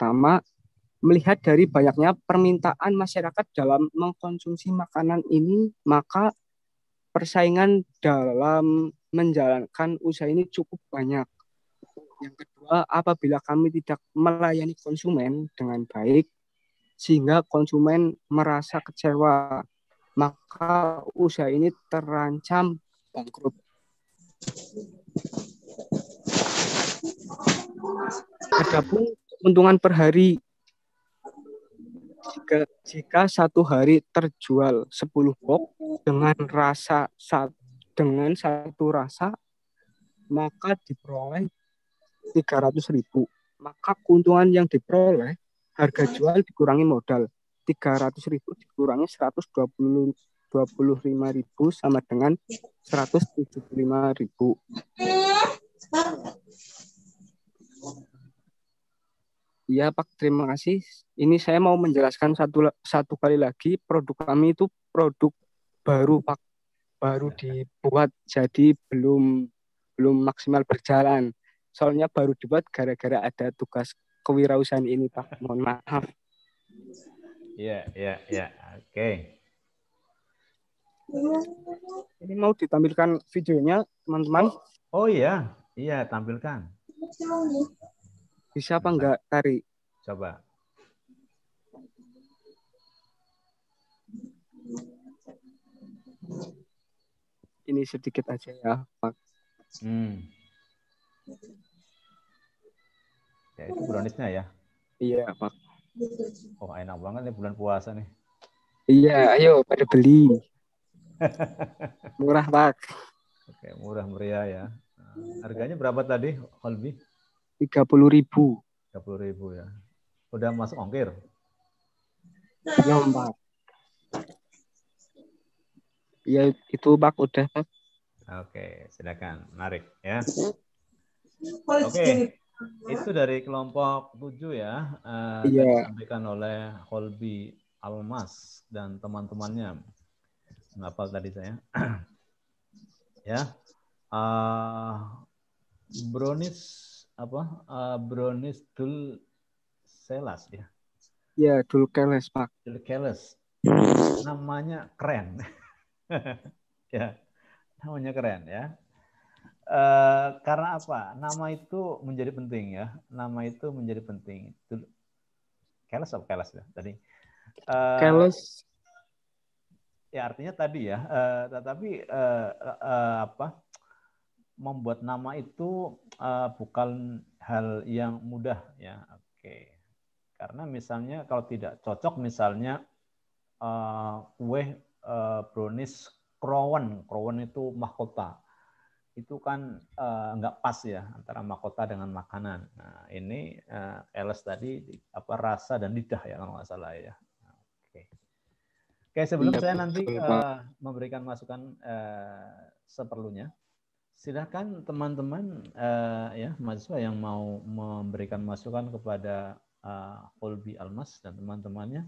pertama melihat dari banyaknya permintaan masyarakat dalam mengkonsumsi makanan ini, maka persaingan dalam menjalankan usaha ini cukup banyak. Yang kedua, apabila kami tidak melayani konsumen dengan baik, sehingga konsumen merasa kecewa, maka usaha ini terancam bangkrut. Adapun keuntungan per hari jika, jika satu hari terjual 10 box dengan rasa sat, dengan satu rasa maka diperoleh 300.000. Maka keuntungan yang diperoleh harga jual dikurangi modal 300.000 dikurangi 120 25.000 sama dengan 175.000. Ya Pak, terima kasih. Ini saya mau menjelaskan satu satu kali lagi produk kami itu produk baru Pak, baru dibuat jadi belum belum maksimal berjalan. Soalnya baru dibuat gara-gara ada tugas kewirausahaan ini Pak. Mohon maaf. Iya, iya, iya. Oke. Okay. Ini mau ditampilkan videonya, teman-teman. Oh iya, iya tampilkan. Bisa apa enggak tari? Coba. Ini sedikit aja ya, Pak. Hmm. Ya, itu browniesnya ya? Iya, Pak. Oh, enak banget nih bulan puasa nih. Iya, ayo pada beli. murah, Pak. Oke, murah meriah ya. Harganya berapa tadi, Holbi? Tiga puluh ribu. Tiga puluh ribu ya. Udah Mas ongkir? Ya, Pak. Ya, itu Pak udah, Pak. Oke, silakan. Menarik ya. Oke. Itu dari kelompok tujuh ya. Uh, eh, yeah. disampaikan oleh Holby Almas dan teman-temannya. Ngapal tadi saya. ya. Uh, eh, Bronis apa uh, eh, Bronis Dul Selas ya. Ya, Dul Keles Pak. Dul Keles. Namanya keren. ya, namanya keren ya. Uh, karena apa? Nama itu menjadi penting ya. Nama itu menjadi penting. Dul Keles apa Keles ya tadi? Uh, eh, Keles. Ya artinya tadi ya. Uh, tetapi uh, uh, apa? membuat nama itu uh, bukan hal yang mudah ya. Oke. Okay. Karena misalnya kalau tidak cocok misalnya uh, kue uh, brownies crown crown itu mahkota. Itu kan uh, nggak pas ya antara mahkota dengan makanan. Nah, ini uh, Alice tadi apa rasa dan lidah ya kalau nggak salah ya. Oke. Oke, sebelum iya, saya nanti uh, memberikan masukan uh, seperlunya, Silahkan teman-teman uh, ya mahasiswa yang mau memberikan masukan kepada uh, eh, Holbi Almas dan teman-temannya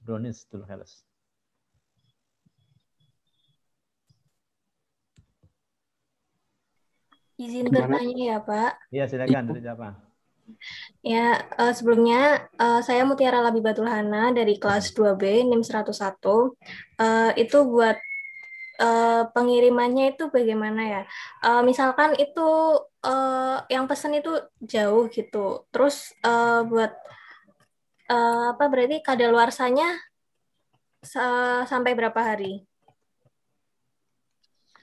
Donis Tulheles. Izin bertanya ya Pak. Iya silakan dari siapa? Ya, uh, sebelumnya uh, saya Mutiara Labibatul Hana dari kelas 2B NIM 101. Uh, itu buat uh, pengirimannya itu bagaimana ya? Uh, misalkan itu uh, yang pesan itu jauh gitu. Terus uh, buat uh, apa berarti kadaluarsanya sampai berapa hari?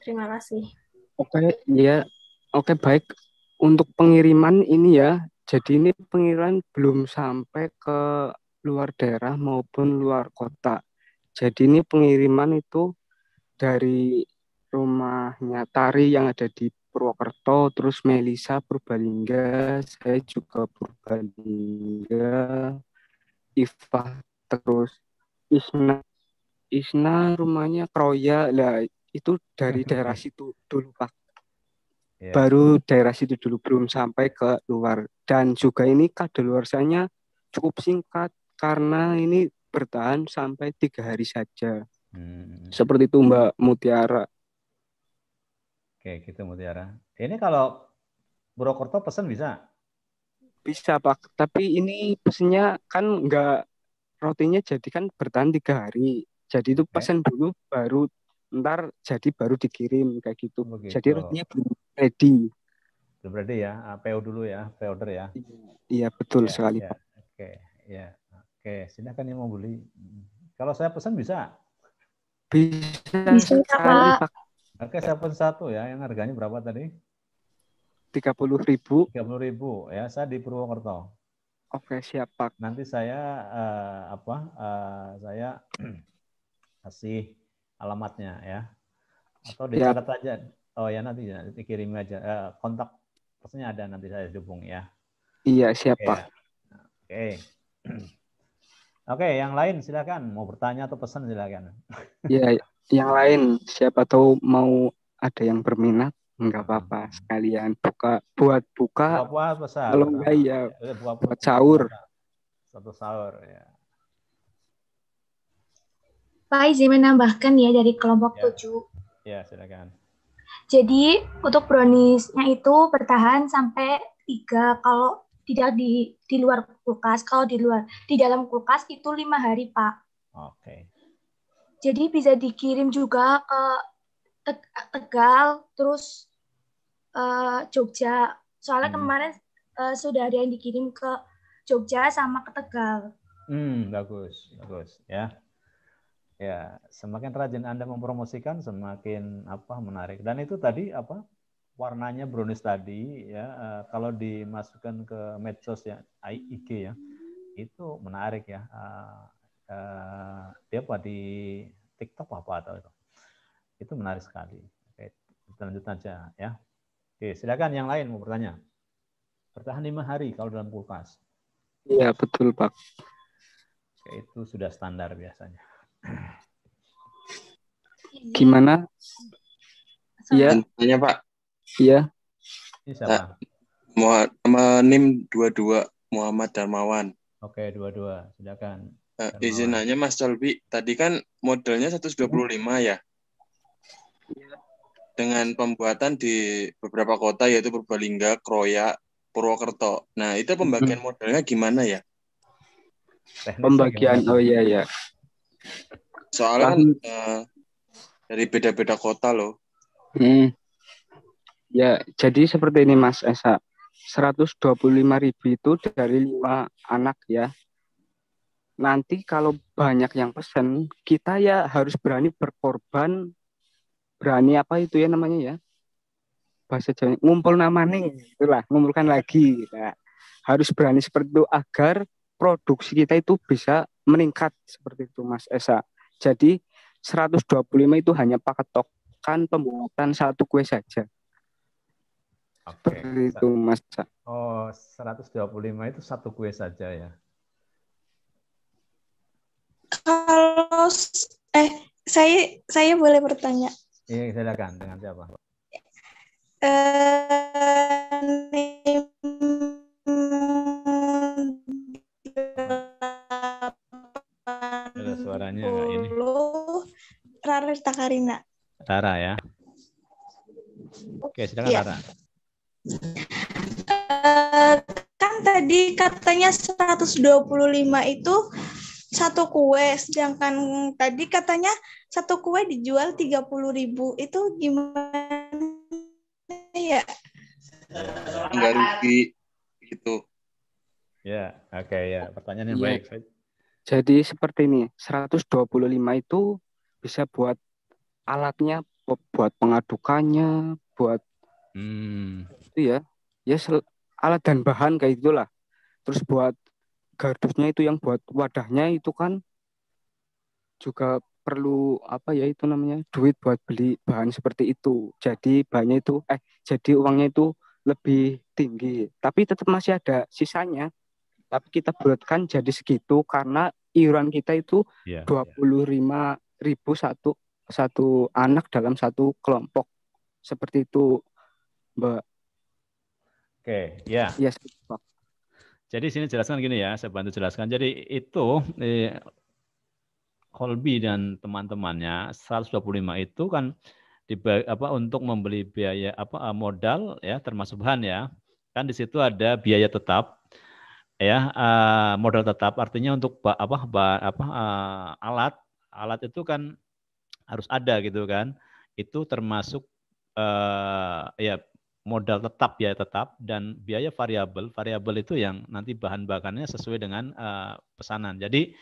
Terima kasih. Oke, okay, ya. Oke, okay, baik. Untuk pengiriman ini ya. Jadi ini pengiriman belum sampai ke luar daerah maupun luar kota. Jadi ini pengiriman itu dari rumahnya Tari yang ada di Purwokerto, terus Melisa Purbalingga, saya juga Purbalingga, Iva terus Isna Isna rumahnya Kroya lah itu dari daerah situ dulu Pak. Iya. Baru daerah situ dulu belum sampai ke luar dan juga ini kadaluarsanya cukup singkat karena ini bertahan sampai tiga hari saja. Hmm. Seperti itu Mbak Mutiara. Oke, gitu Mutiara. Ini kalau Brokerto pesan bisa? Bisa Pak, tapi ini pesennya kan nggak rotinya jadi kan bertahan tiga hari. Jadi itu pesan dulu baru ntar jadi baru dikirim kayak gitu. Begitu. Oh, jadi rotinya belum ready. Belum ready ya, ah, PO dulu ya, PO order ya. Iya, iya betul ya, sekali ya. Pak. Oke, ya. Oke, silakan yang mau beli. Kalau saya pesan bisa? Bisa, Bisa Oke, saya pun satu ya. Yang harganya berapa tadi? Tiga puluh ribu. Tiga puluh ribu ya. Saya di Purwokerto. Oke, siap Pak. Nanti saya uh, apa? Uh, saya kasih alamatnya ya. Atau dicatat aja. Oh ya nanti ya, dikirim aja. Uh, kontak pastinya ada nanti saya dukung ya. Iya siap Oke. Pak. Oke. Oke, yang lain silakan mau bertanya atau pesan silakan. Ya, yang lain siapa tahu mau ada yang berminat nggak hmm. apa-apa sekalian buka buat buka buka puasa kalau nggak ya eh, buka buat sahur satu sahur ya. Pak izin menambahkan ya dari kelompok ya. 7. Ya, silakan. Jadi untuk browniesnya itu bertahan sampai 3 kalau tidak di di luar kulkas. Kalau di luar di dalam kulkas itu lima hari pak. Oke. Okay. Jadi bisa dikirim juga ke eh, Tegal, terus uh, Jogja. Soalnya hmm. kemarin uh, sudah ada yang dikirim ke Jogja sama ke Tegal. Hmm, bagus, bagus ya. Ya, semakin rajin Anda mempromosikan, semakin apa menarik. Dan itu tadi apa warnanya brownies tadi ya uh, kalau dimasukkan ke medsos ya IG ya itu menarik ya uh, uh, dia apa di TikTok apa atau itu itu menarik sekali oke kita lanjut aja ya oke silakan yang lain mau bertanya bertahan lima hari kalau dalam kulkas iya betul pak oke, itu sudah standar biasanya gimana Iya. Tanya Pak, Iya. Eh, siapa? Nah, sama NIM 22 Muhammad Darmawan. Oke, dua-dua. Silakan. Uh, izin nanya Mas Colbi, tadi kan modelnya 125 ya? Iya. Dengan pembuatan di beberapa kota yaitu Purbalingga, Kroya, Purwokerto. Nah, itu hmm. pembagian modelnya gimana ya? pembagian oh iya ya. Soalnya kan uh, dari beda-beda kota loh. Hmm. Ya, jadi seperti ini Mas Esa. ribu itu dari lima anak ya. Nanti kalau banyak yang pesen, kita ya harus berani berkorban. Berani apa itu ya namanya ya? Bahasa Jawa ngumpul nama nih, itulah, ngumpulkan lagi. Nah, harus berani seperti itu agar produksi kita itu bisa meningkat seperti itu Mas Esa. Jadi 125 itu hanya paket token pembuatan satu kue saja. Oke. Okay. Itu Mas. Oh, 125 itu satu kue saja ya. Kalau eh saya saya boleh bertanya. Iya, silakan dengan siapa? Eh suaranya ini? Rara Takarina. Rara ya. Oke, silakan ya. Rara. Eh, kan tadi katanya 125 itu satu kue, sedangkan tadi katanya satu kue dijual tiga puluh ribu. Itu gimana ya? Enggak rugi gitu. Ya, oke okay, ya. Pertanyaan yang yeah. baik. Jadi seperti ini, 125 itu bisa buat alatnya, buat pengadukannya, buat Hmm. Itu ya, ya alat dan bahan kayak itulah. Terus buat gardusnya itu yang buat wadahnya itu kan juga perlu apa ya itu namanya duit buat beli bahan seperti itu. Jadi bahannya itu eh jadi uangnya itu lebih tinggi. Tapi tetap masih ada sisanya. Tapi kita buatkan jadi segitu karena iuran kita itu iya, iya. dua puluh lima ribu satu satu anak dalam satu kelompok seperti itu. Mbak. Oke, okay, ya. Yeah. Yes, Pak. Jadi sini jelaskan gini ya, saya bantu jelaskan. Jadi itu eh, Kolbi dan teman-temannya 125 itu kan di apa untuk membeli biaya apa eh, modal ya termasuk bahan ya. Kan di situ ada biaya tetap ya uh, modal tetap artinya untuk ba, apa ba, apa uh, alat alat itu kan harus ada gitu kan. Itu termasuk uh, ya modal tetap biaya tetap dan biaya variabel variabel itu yang nanti bahan bakarnya sesuai dengan uh, pesanan jadi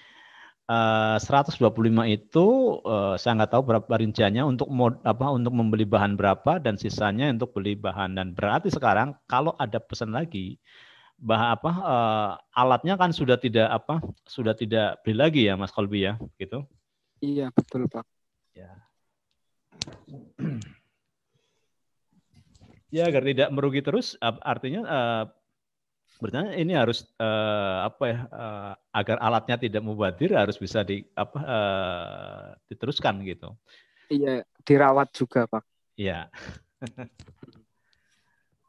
eh, uh, 125 itu uh, saya nggak tahu berapa rinciannya untuk mod, apa untuk membeli bahan berapa dan sisanya untuk beli bahan dan berarti sekarang kalau ada pesan lagi bah apa uh, alatnya kan sudah tidak apa sudah tidak beli lagi ya Mas Kolbi ya gitu iya betul Pak ya Ya agar tidak merugi terus, artinya uh, ini harus uh, apa ya uh, agar alatnya tidak mubadir harus bisa di apa uh, diteruskan gitu. Iya dirawat juga pak. Iya.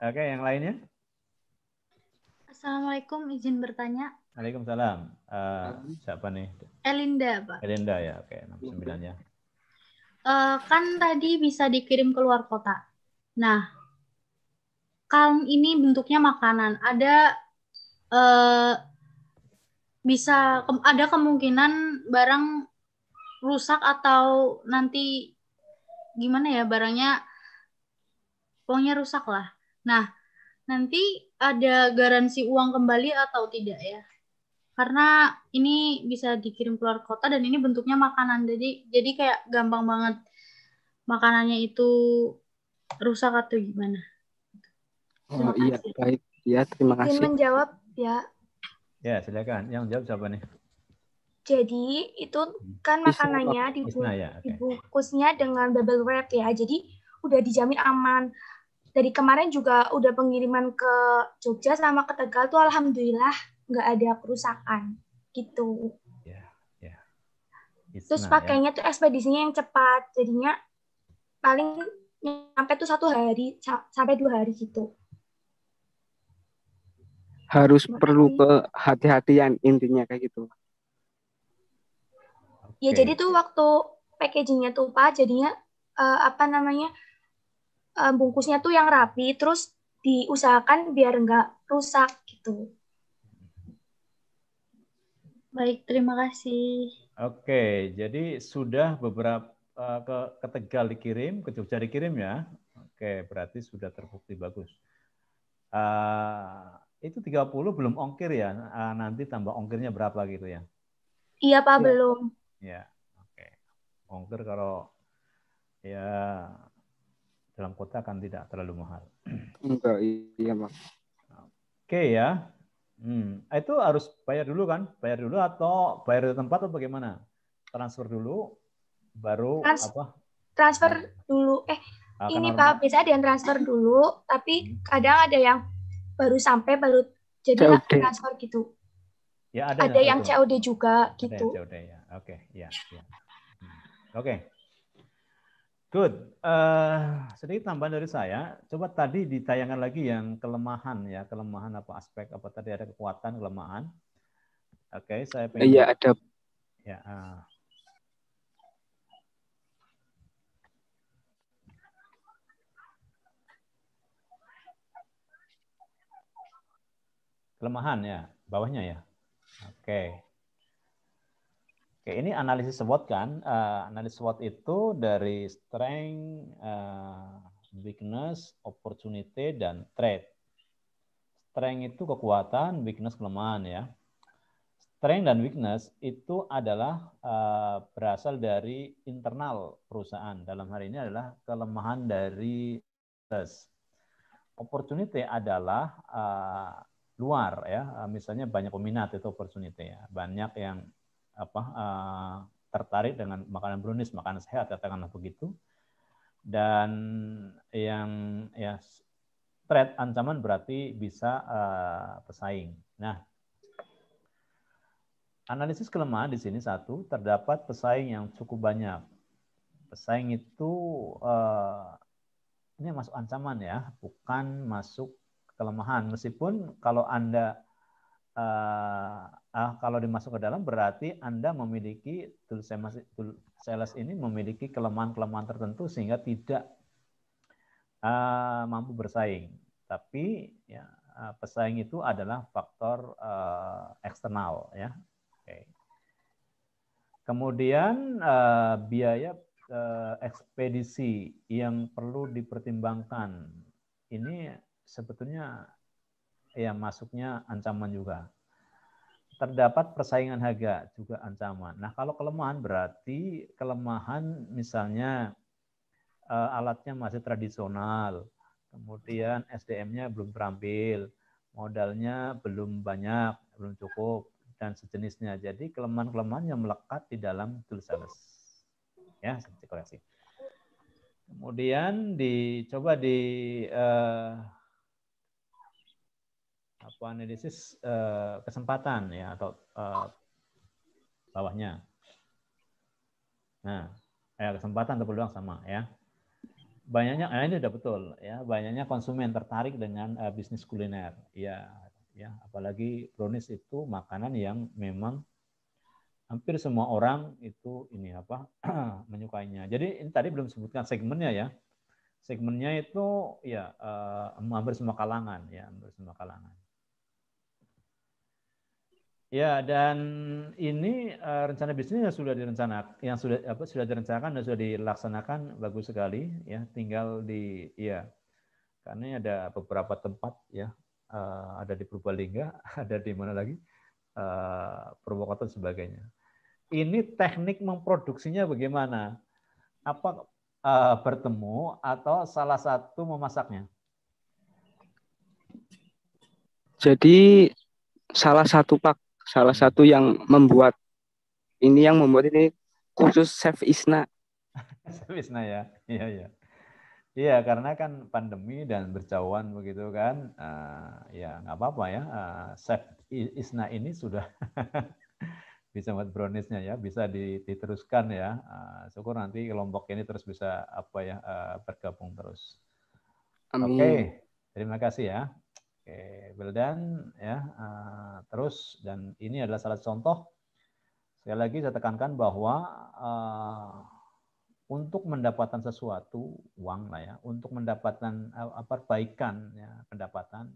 Oke yang lainnya. Assalamualaikum izin bertanya. Waalaikumsalam. Uh, siapa nih? Elinda pak. Elinda ya oke enam sembilan ya. Uh, kan tadi bisa dikirim ke luar kota. Nah kan ini bentuknya makanan. Ada eh, bisa ke, ada kemungkinan barang rusak atau nanti gimana ya barangnya pokoknya rusak lah. Nah, nanti ada garansi uang kembali atau tidak ya? Karena ini bisa dikirim keluar kota dan ini bentuknya makanan. Jadi jadi kayak gampang banget makanannya itu rusak atau gimana. Terima oh, kasih. iya, baik. Ya, terima kasih. Ingin menjawab ya. Ya, silakan. Yang jawab siapa nih? Jadi itu hmm. kan makanannya di ya, dibungkusnya ya, okay. dengan bubble wrap ya. Jadi udah dijamin aman. Dari kemarin juga udah pengiriman ke Jogja sama ke Tegal tuh alhamdulillah nggak ada kerusakan gitu. Ya, ya. Terus nah, pakainya ya. tuh ekspedisinya yang cepat. Jadinya paling sampai tuh satu hari sampai dua hari gitu harus nah, perlu iya. ke hati hatian intinya kayak gitu. Ya okay. jadi tuh waktu packagingnya tuh pak jadinya uh, apa namanya uh, bungkusnya tuh yang rapi terus diusahakan biar nggak rusak gitu. Baik terima kasih. Oke okay, jadi sudah beberapa uh, ke, ke Tegal dikirim ke Jogja dikirim ya. Oke okay, berarti sudah terbukti bagus. Uh, itu 30 belum ongkir ya nah, nanti tambah ongkirnya berapa gitu ya iya pak ya. belum ya oke okay. ongkir kalau ya dalam kota kan tidak terlalu mahal enggak iya pak oke okay, ya hmm. Ah, itu harus bayar dulu kan bayar dulu atau bayar di tempat atau bagaimana transfer dulu baru Trans apa transfer hmm. dulu eh ah, ini pak biasanya ada yang transfer dulu tapi hmm. kadang ada yang baru sampai baru jadi transfer gitu. Ya, ada, ada ya, yang yang COD juga gitu. Ada COD ya. Oke, okay. ya. ya. Hmm. Oke. Okay. Good. Uh, sedikit tambahan dari saya. Coba tadi ditayangkan lagi yang kelemahan ya, kelemahan apa aspek apa tadi ada kekuatan, kelemahan. Oke, okay, saya pengen. Iya, ada. Ya. Uh, Kelemahan ya, bawahnya ya. Oke. Oke, ini analisis SWOT kan. Uh, analisis SWOT itu dari strength, uh, weakness, opportunity, dan threat. Strength itu kekuatan, weakness kelemahan ya. Strength dan weakness itu adalah uh, berasal dari internal perusahaan. Dalam hari ini adalah kelemahan dari tes Opportunity adalah luar ya eh, misalnya banyak peminat itu opportunity ya banyak yang apa uh, tertarik dengan makanan brownies makanan sehat katakanlah begitu dan yang ya threat ancaman berarti bisa uh, eh, pesaing nah analisis kelemahan di sini satu terdapat pesaing yang cukup banyak pesaing itu uh, ini masuk ancaman ya bukan masuk kelemahan. Meskipun kalau Anda uh, ah, kalau dimasuk ke dalam berarti Anda memiliki sales ini memiliki kelemahan-kelemahan tertentu sehingga tidak uh, mampu bersaing. Tapi ya uh, pesaing itu adalah faktor uh, eksternal ya. Okay. Kemudian uh, biaya ekspedisi yang perlu dipertimbangkan ini sebetulnya ya masuknya ancaman juga. Terdapat persaingan harga juga ancaman. Nah kalau kelemahan berarti kelemahan misalnya eh, alatnya masih tradisional, kemudian SDM-nya belum terampil, modalnya belum banyak, belum cukup, dan sejenisnya. Jadi kelemahan-kelemahan yang melekat di dalam tulisan Ya, seperti koreksi. Kemudian dicoba di uh, apa analisis uh, kesempatan ya atau uh, bawahnya. Nah, eh, kesempatan atau peluang sama ya. Banyaknya, eh, ini udah betul ya. Banyaknya konsumen tertarik dengan uh, bisnis kuliner. Ya, ya. Apalagi brownies itu makanan yang memang hampir semua orang itu ini apa menyukainya. Jadi ini tadi belum sebutkan segmennya ya. Segmennya itu ya uh, hampir semua kalangan ya, hampir semua kalangan. Ya, dan ini uh, rencana bisnisnya sudah direncanakan, yang sudah apa sudah direncanakan dan sudah dilaksanakan bagus sekali ya. Tinggal di ya karena ada beberapa tempat ya uh, ada di Purbalingga, ada di mana lagi uh, Purwokerto sebagainya. Ini teknik memproduksinya bagaimana? Apa uh, bertemu atau salah satu memasaknya? Jadi salah satu pak salah satu yang membuat ini yang membuat ini khusus Chef Isna. Chef Isna ya, iya iya. Iya karena kan pandemi dan berjauhan begitu kan, uh, ya nggak apa-apa ya. Uh, Chef Isna ini sudah bisa buat browniesnya ya, bisa diteruskan ya. Uh, syukur nanti kelompok ini terus bisa apa ya uh, bergabung terus. Oke, okay. terima kasih ya. Oke, done, ya uh, terus dan ini adalah salah satu contoh sekali lagi saya tekankan bahwa uh, untuk mendapatkan sesuatu uang lah ya, untuk mendapatkan uh, perbaikan ya, pendapatan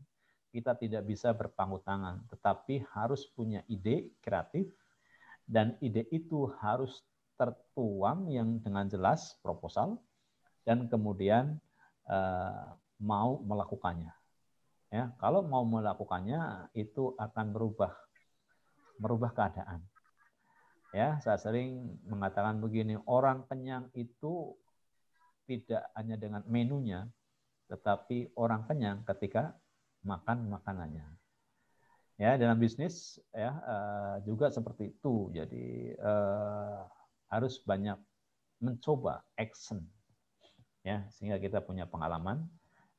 kita tidak bisa berpangku tangan, tetapi harus punya ide kreatif dan ide itu harus tertuang yang dengan jelas proposal dan kemudian uh, mau melakukannya Ya, kalau mau melakukannya itu akan merubah merubah keadaan. Ya, saya sering mengatakan begini, orang kenyang itu tidak hanya dengan menunya, tetapi orang kenyang ketika makan makanannya. Ya, dalam bisnis ya eh, juga seperti itu. Jadi eh, harus banyak mencoba action ya sehingga kita punya pengalaman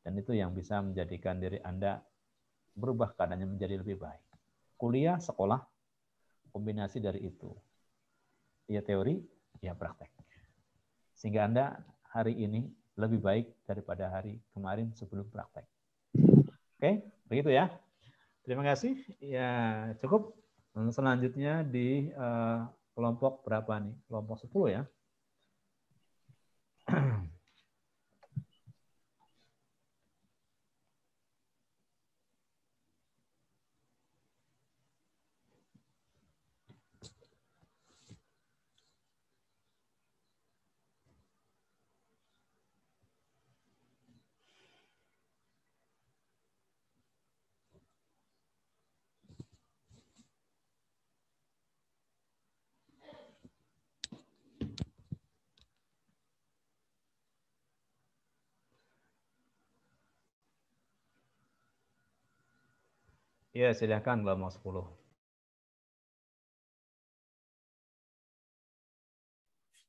dan itu yang bisa menjadikan diri Anda berubah keadaannya menjadi lebih baik. Kuliah, sekolah, kombinasi dari itu. Ya teori, ya praktek. Sehingga Anda hari ini lebih baik daripada hari kemarin sebelum praktek. Oke, begitu ya. Terima kasih. Ya, cukup. Selanjutnya di uh, kelompok berapa nih? Kelompok 10 ya. Ya, silahkan Bama 10.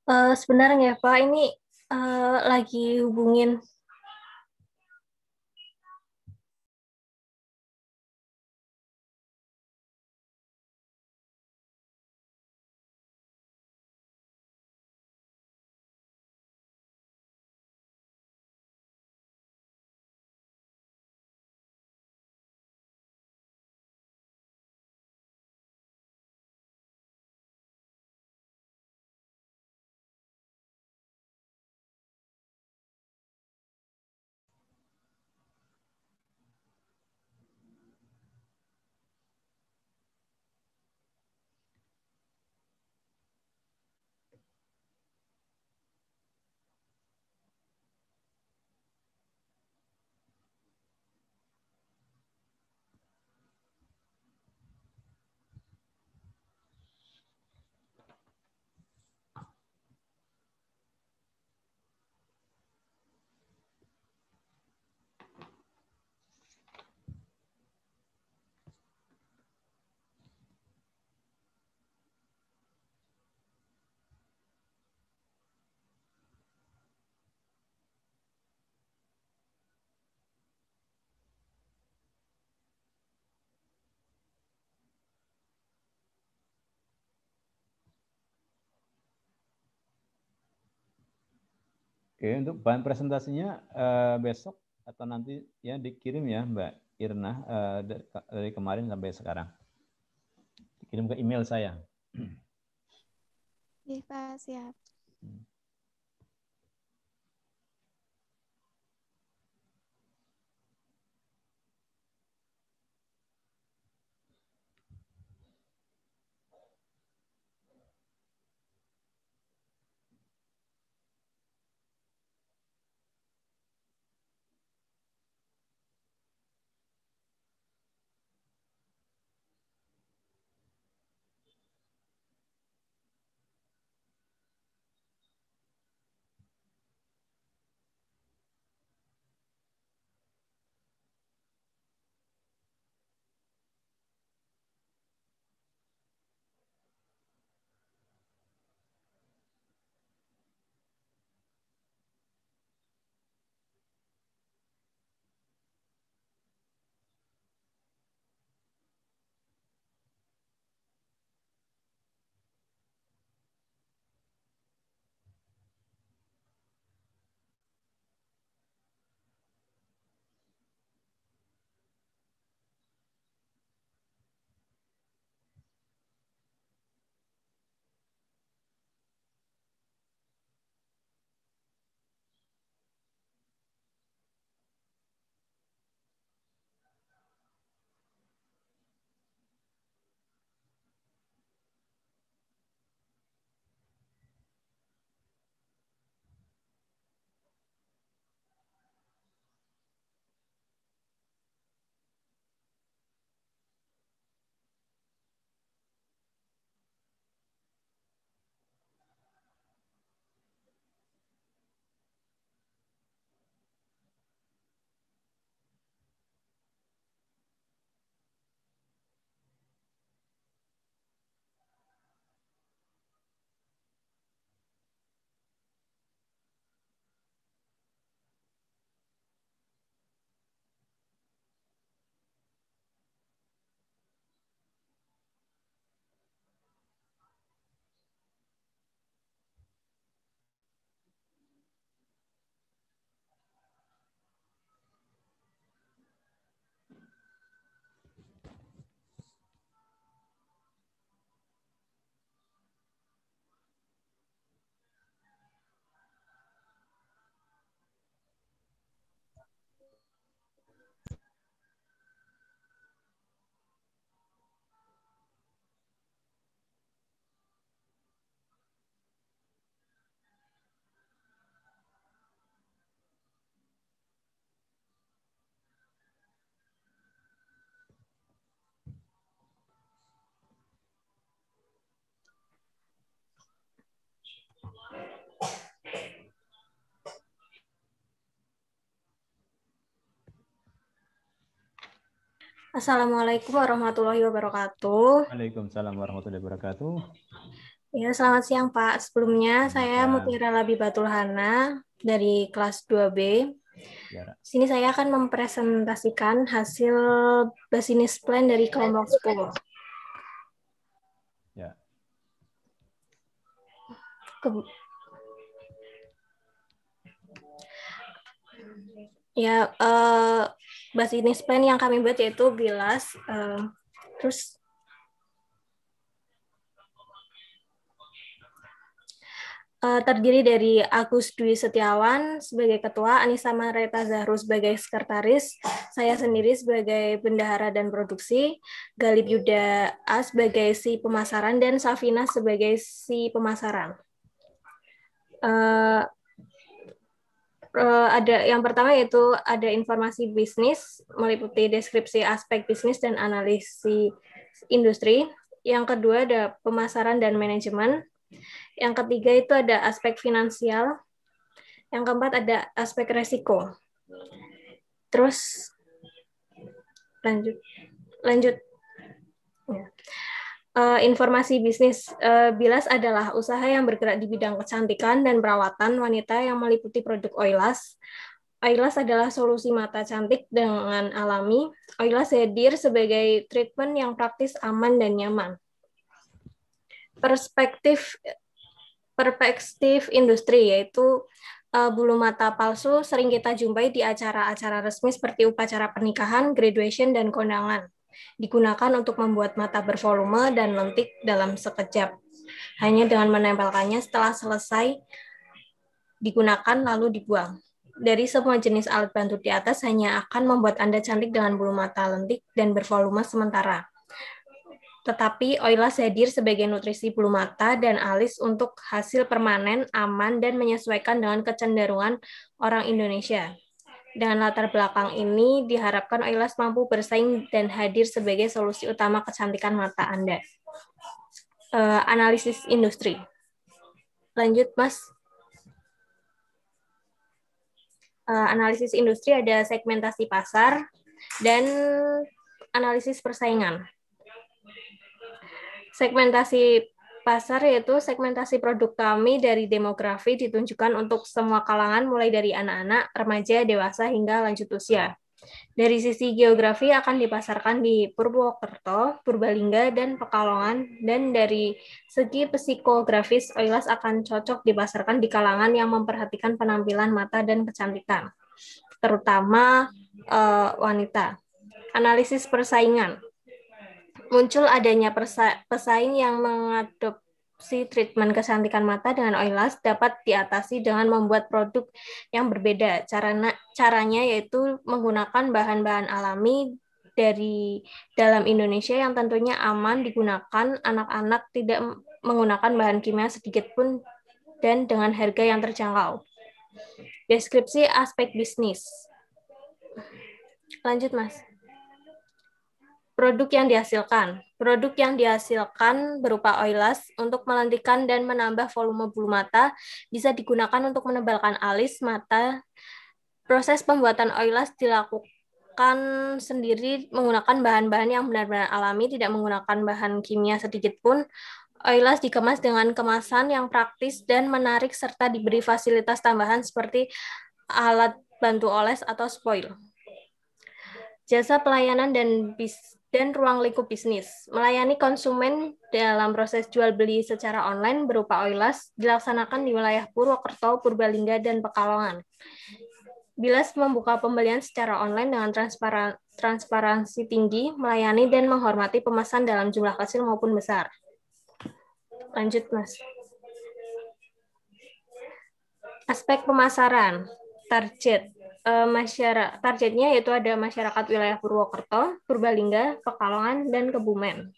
Uh, eh, sebenarnya Pak, ini uh, lagi hubungin Oke, untuk bahan presentasinya uh, besok atau nanti ya dikirim ya Mbak Irna uh, dari kemarin sampai sekarang. Dikirim ke email saya. Iya, Pak, siap. Hmm. Assalamualaikum warahmatullahi wabarakatuh. Waalaikumsalam warahmatullahi wabarakatuh. Ya, selamat siang Pak. Sebelumnya selamat saya Mutiara Labi Batulhana dari kelas 2B. Ya. Sini saya akan mempresentasikan hasil business plan dari kelompok 10. Ya. Ke ya, uh, ini plan yang kami buat yaitu bilas uh, eh, terus uh, terdiri dari Agus Dwi Setiawan sebagai ketua, Anissa Mareta Zahru sebagai sekretaris, saya sendiri sebagai bendahara dan produksi, Galib Yuda A sebagai si pemasaran, dan Safina sebagai si pemasaran. Uh, Eh, ada yang pertama yaitu ada informasi bisnis meliputi deskripsi aspek bisnis dan analisis industri. Yang kedua ada pemasaran dan manajemen. Yang ketiga itu ada aspek finansial. Yang keempat ada aspek resiko. Terus lanjut lanjut. Ya uh, informasi bisnis uh, Bilas adalah usaha yang bergerak di bidang kecantikan dan perawatan wanita yang meliputi produk Oilas. Oilas adalah solusi mata cantik dengan alami. Oilas hadir sebagai treatment yang praktis, aman, dan nyaman. Perspektif perspektif industri yaitu uh, bulu mata palsu sering kita jumpai di acara-acara resmi seperti upacara pernikahan, graduation, dan kondangan digunakan untuk membuat mata bervolume dan lentik dalam sekejap. Hanya dengan menempelkannya setelah selesai digunakan lalu dibuang. Dari semua jenis alat bantu di atas hanya akan membuat Anda cantik dengan bulu mata lentik dan bervolume sementara. Tetapi oila sedir sebagai nutrisi bulu mata dan alis untuk hasil permanen, aman, dan menyesuaikan dengan kecenderungan orang Indonesia. Dengan latar belakang ini diharapkan Oilas mampu bersaing dan hadir sebagai solusi utama kecantikan mata Anda. Uh, analisis industri. Lanjut, Mas. Uh, analisis industri ada segmentasi pasar dan analisis persaingan segmentasi pasar yaitu segmentasi produk kami dari demografi ditunjukkan untuk semua kalangan mulai dari anak-anak, remaja, dewasa hingga lanjut usia. Dari sisi geografi akan dipasarkan di Purwokerto, Purbalingga, dan Pekalongan, dan dari segi psikografis, Oilas akan cocok dipasarkan di kalangan yang memperhatikan penampilan mata dan kecantikan, terutama uh, wanita. Analisis persaingan muncul adanya persa pesaing yang mengadopsi treatment kesantikan mata dengan Oilas dapat diatasi dengan membuat produk yang berbeda. Carana, caranya yaitu menggunakan bahan-bahan alami dari dalam Indonesia yang tentunya aman digunakan anak-anak tidak menggunakan bahan kimia sedikit pun dan dengan harga yang terjangkau. Deskripsi aspek bisnis. Lanjut, Mas. Produk yang dihasilkan. Produk yang dihasilkan berupa oilas untuk melentikan dan menambah volume bulu mata bisa digunakan untuk menebalkan alis, mata. Proses pembuatan oilas dilakukan sendiri menggunakan bahan-bahan yang benar-benar alami, tidak menggunakan bahan kimia sedikit pun. Oilas dikemas dengan kemasan yang praktis dan menarik serta diberi fasilitas tambahan seperti alat bantu oles atau spoil jasa pelayanan dan bis, dan ruang lingkup bisnis. Melayani konsumen dalam proses jual beli secara online berupa OILAS dilaksanakan di wilayah Purwokerto, Purbalingga, dan Pekalongan. Bilas membuka pembelian secara online dengan transparan transparansi tinggi, melayani dan menghormati pemesan dalam jumlah kecil maupun besar. Lanjut, Mas. Aspek pemasaran, target, Eh, masyarakat targetnya yaitu ada masyarakat wilayah Purwokerto, Purbalingga, Pekalongan, dan Kebumen.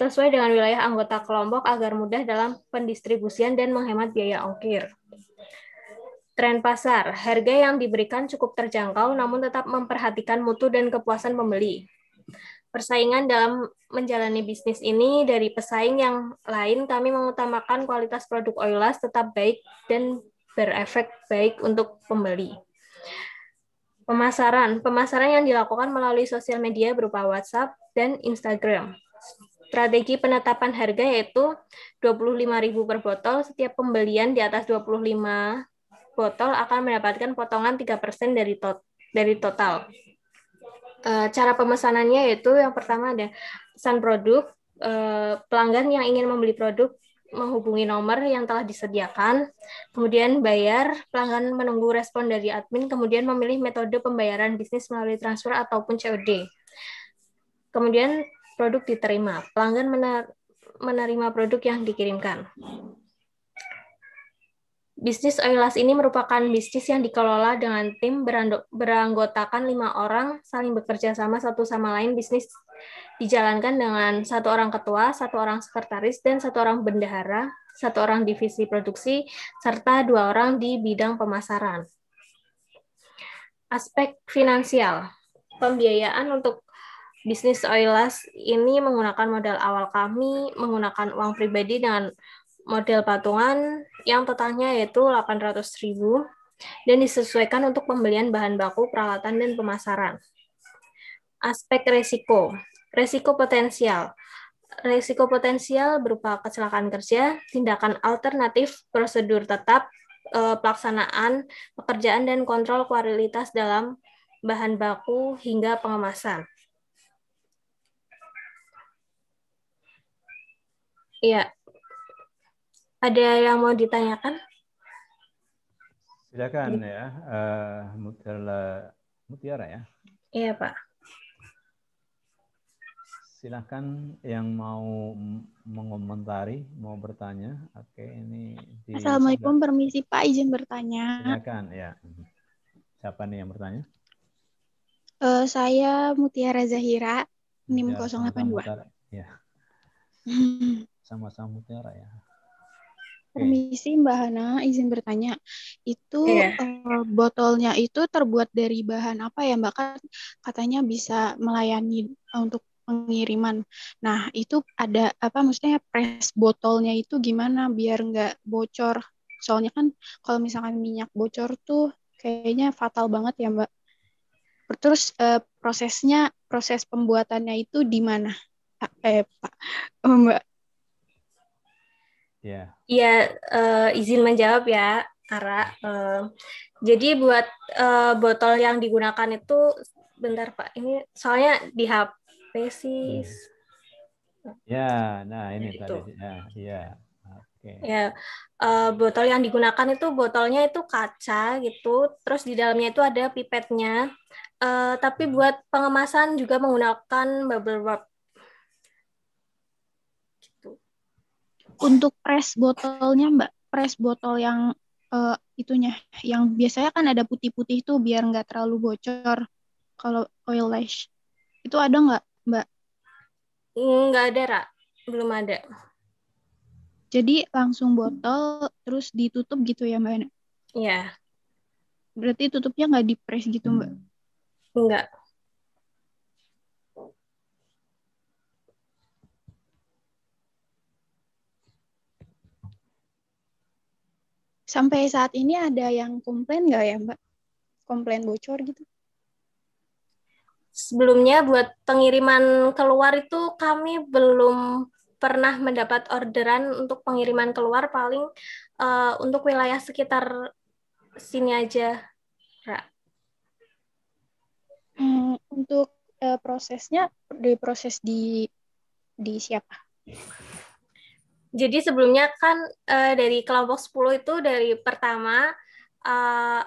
Sesuai dengan wilayah anggota kelompok agar mudah dalam pendistribusian dan menghemat biaya ongkir. Tren pasar, harga yang diberikan cukup terjangkau namun tetap memperhatikan mutu dan kepuasan pembeli. Persaingan dalam menjalani bisnis ini dari pesaing yang lain kami mengutamakan kualitas produk Oilas tetap baik dan berefek baik untuk pembeli. Pemasaran. Pemasaran yang dilakukan melalui sosial media berupa WhatsApp dan Instagram. Strategi penetapan harga yaitu 25.000 per botol, setiap pembelian di atas 25 botol akan mendapatkan potongan 3% dari tot dari total. E, cara pemesanannya yaitu yang pertama ada pesan produk, e, pelanggan yang ingin membeli produk menghubungi nomor yang telah disediakan, kemudian bayar, pelanggan menunggu respon dari admin, kemudian memilih metode pembayaran bisnis melalui transfer ataupun COD. Kemudian produk diterima, pelanggan menerima produk yang dikirimkan. Bisnis Oilas ini merupakan bisnis yang dikelola dengan tim beranggotakan lima orang, saling bekerja sama satu sama lain bisnis dijalankan dengan satu orang ketua, satu orang sekretaris, dan satu orang bendahara, satu orang divisi produksi, serta dua orang di bidang pemasaran. Aspek finansial. Pembiayaan untuk bisnis Oilas ini menggunakan modal awal kami, menggunakan uang pribadi dengan model patungan yang totalnya yaitu 800 ribu dan disesuaikan untuk pembelian bahan baku, peralatan, dan pemasaran aspek resiko. Resiko potensial. Resiko potensial berupa kecelakaan kerja, tindakan alternatif, prosedur tetap, eh, pelaksanaan pekerjaan dan kontrol kualitas dalam bahan baku hingga pengemasan. Iya. Ada yang mau ditanyakan? Silakan ya, uh, Mutiara, ya. Iya Pak silahkan yang mau mengomentari, mau bertanya. Oke, ini. Di Assalamualaikum, permisi Pak, izin bertanya. Silakan, ya. Siapa nih yang bertanya? Uh, saya Mutiara Zahira, NIM ya, 082. Sama ya. Sama-sama Mutiara ya. Permisi Mbak Hana, izin bertanya. Itu yeah. Iya. uh, botolnya itu terbuat dari bahan apa ya Mbak? Kan katanya bisa melayani eh, untuk pengiriman. Nah, itu ada apa maksudnya press botolnya itu gimana biar nggak bocor? Soalnya kan kalau misalkan minyak bocor tuh kayaknya fatal banget ya, Mbak. Terus eh, prosesnya proses pembuatannya itu di mana? Eh, Pak. Oh, Mbak. Ya. Iya. Yeah. Iya, uh, izin menjawab ya, Ara. Uh, jadi buat uh, botol yang digunakan itu bentar Pak. Ini soalnya di HP spesies. Ya, nah ini gitu. tadi. Ya, ya. Okay. Ya, uh, botol yang digunakan itu botolnya itu kaca gitu, terus di dalamnya itu ada pipetnya. Uh, tapi hmm. buat pengemasan juga menggunakan bubble wrap. Gitu. Untuk press botolnya, Mbak, press botol yang uh, itunya, yang biasanya kan ada putih-putih itu biar nggak terlalu bocor kalau oil lash. Itu ada nggak? Mbak? Hmm, nggak ada, Ra. Belum ada. Jadi langsung botol terus ditutup gitu ya, Mbak? Iya. Yeah. Berarti tutupnya nggak dipres gitu, Mbak? Nggak. Sampai saat ini ada yang komplain nggak ya, Mbak? Komplain bocor gitu? sebelumnya buat pengiriman keluar itu kami belum pernah mendapat orderan untuk pengiriman keluar paling uh, untuk wilayah sekitar sini aja, Ra. Hmm, untuk uh, prosesnya diproses di di siapa? Jadi sebelumnya kan uh, dari kelompok 10 itu dari pertama uh,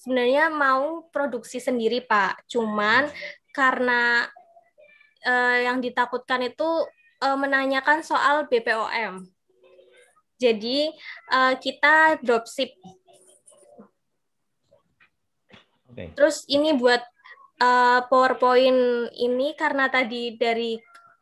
sebenarnya mau produksi sendiri Pak, cuman karena uh, yang ditakutkan itu uh, menanyakan soal BPOM. Jadi uh, kita dropship. Okay. Terus ini buat uh, PowerPoint ini karena tadi dari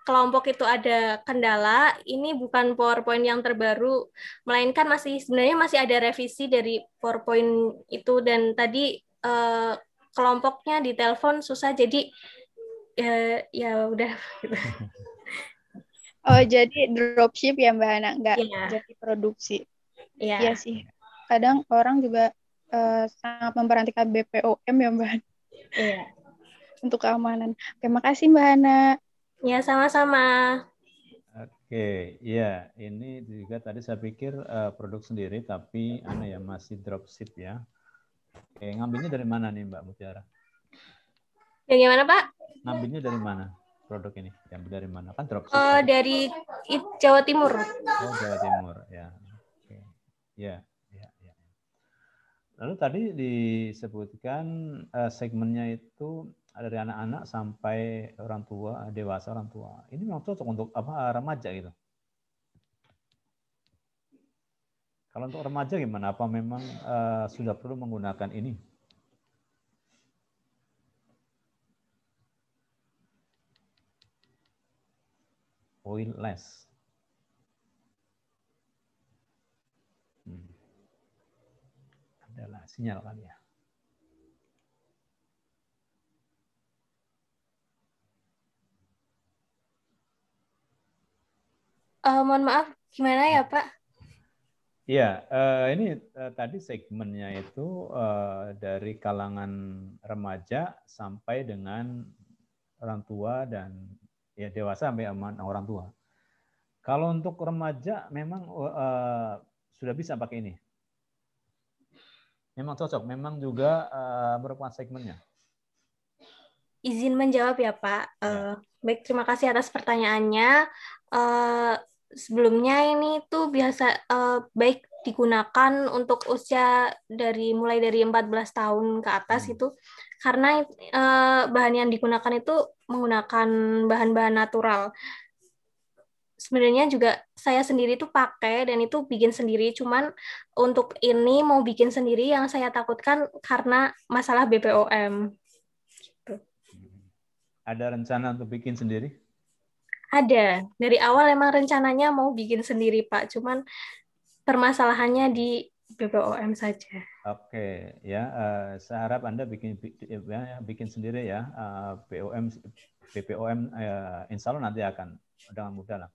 kelompok itu ada kendala, ini bukan PowerPoint yang terbaru, melainkan masih sebenarnya masih ada revisi dari PowerPoint itu dan tadi eh, kelompoknya di telepon susah jadi ya ya udah. Oh jadi dropship ya Mbak Ana nggak yeah. jadi produksi? Iya. iya sih. Kadang orang juga eh, sangat memperhatikan BPOM ya Mbak. Iya. Untuk keamanan. Terima kasih Mbak Ana. Ya, sama-sama. Oke, ya Ini juga tadi saya pikir uh, produk sendiri, tapi anu ya masih dropship ya. Oke, ngambilnya dari mana nih Mbak Mutiara? Yang gimana Pak? Ngambilnya dari mana produk ini? Yang dari mana? Kan dropship. Uh, eh, dari Jawa Timur. Oh, Jawa Timur, ya. Oke. Ya, ya, ya. Lalu tadi disebutkan uh, segmennya itu dari anak-anak sampai orang tua, dewasa orang tua. Ini memang cocok untuk apa remaja gitu. Kalau untuk remaja gimana? Apa memang uh, sudah perlu menggunakan ini? Oil less. Hmm. Adalah sinyal kali ya. Uh, mohon maaf, gimana ya Pak? ya uh, ini uh, tadi segmennya itu uh, dari kalangan remaja sampai dengan orang tua dan ya dewasa sampai orang tua. Kalau untuk remaja memang uh, sudah bisa pakai ini. Memang cocok, memang juga uh, merupakan segmennya. Izin menjawab ya Pak. Ya. Uh, baik, terima kasih atas pertanyaannya. Uh, sebelumnya ini tuh biasa uh, baik digunakan untuk usia dari mulai dari 14 tahun ke atas hmm. itu karena uh, bahan yang digunakan itu menggunakan bahan-bahan natural. Sebenarnya juga saya sendiri tuh pakai dan itu bikin sendiri cuman untuk ini mau bikin sendiri yang saya takutkan karena masalah BPOM. Gitu. Hmm. Ada rencana untuk bikin sendiri? Ada. Dari awal emang rencananya mau bikin sendiri, Pak. Cuman permasalahannya di BPOM saja. Oke, ya. Uh, saya harap Anda bikin eh, ya, bikin sendiri ya. Uh, eh, BOM, BPOM uh, insya Allah nanti akan dengan mudah lah.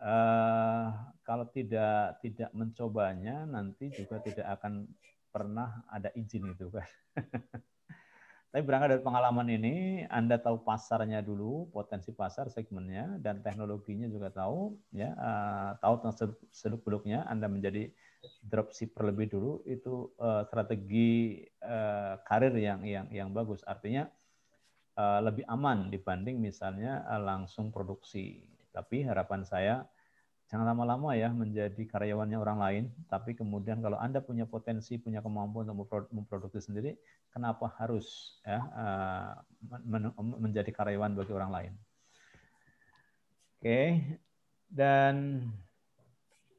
Uh, kalau tidak tidak mencobanya nanti juga tidak akan pernah ada izin itu kan. Tapi berangkat dari pengalaman ini, Anda tahu pasarnya dulu, potensi pasar segmennya dan teknologinya juga tahu, ya, uh, tahu tentang seluk-beluknya. Anda menjadi dropshipper lebih dulu itu uh, strategi uh, karir yang yang yang bagus. Artinya uh, lebih aman dibanding misalnya uh, langsung produksi. Tapi harapan saya Jangan lama-lama ya menjadi karyawannya orang lain, tapi kemudian kalau Anda punya potensi, punya kemampuan untuk memproduksi sendiri, kenapa harus ya, eh, menjadi karyawan bagi orang lain? Oke, okay. dan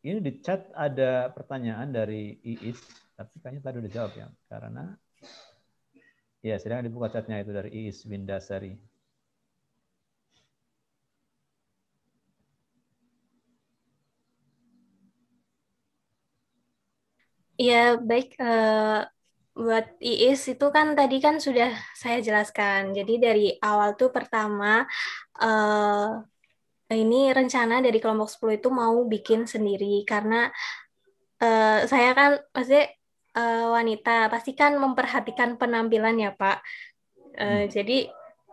ini di chat ada pertanyaan dari Iis, tapi kayaknya tadi udah jawab ya, karena ya sedang dibuka chatnya itu dari Iis Windasari. Ya, baik. Uh, buat IIS itu kan tadi kan sudah saya jelaskan. Jadi dari awal tuh pertama uh, ini rencana dari kelompok 10 itu mau bikin sendiri karena uh, saya kan pasti uh, wanita pasti kan memperhatikan penampilan ya, Pak. Uh, hmm. jadi